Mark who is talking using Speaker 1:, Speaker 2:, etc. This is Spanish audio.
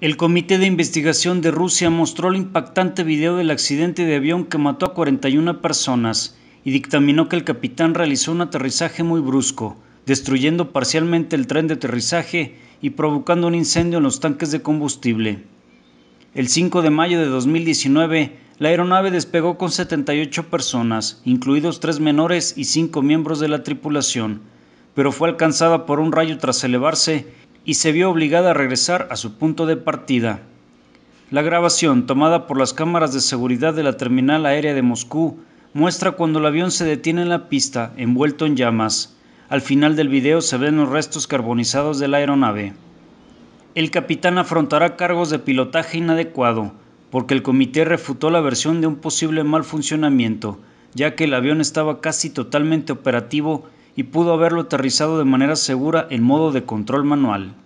Speaker 1: El Comité de Investigación de Rusia mostró el impactante video del accidente de avión que mató a 41 personas y dictaminó que el capitán realizó un aterrizaje muy brusco, destruyendo parcialmente el tren de aterrizaje y provocando un incendio en los tanques de combustible. El 5 de mayo de 2019, la aeronave despegó con 78 personas, incluidos tres menores y cinco miembros de la tripulación, pero fue alcanzada por un rayo tras elevarse y se vio obligada a regresar a su punto de partida. La grabación, tomada por las cámaras de seguridad de la terminal aérea de Moscú, muestra cuando el avión se detiene en la pista, envuelto en llamas. Al final del video se ven los restos carbonizados de la aeronave. El capitán afrontará cargos de pilotaje inadecuado, porque el comité refutó la versión de un posible mal funcionamiento, ya que el avión estaba casi totalmente operativo y pudo haberlo aterrizado de manera segura en modo de control manual.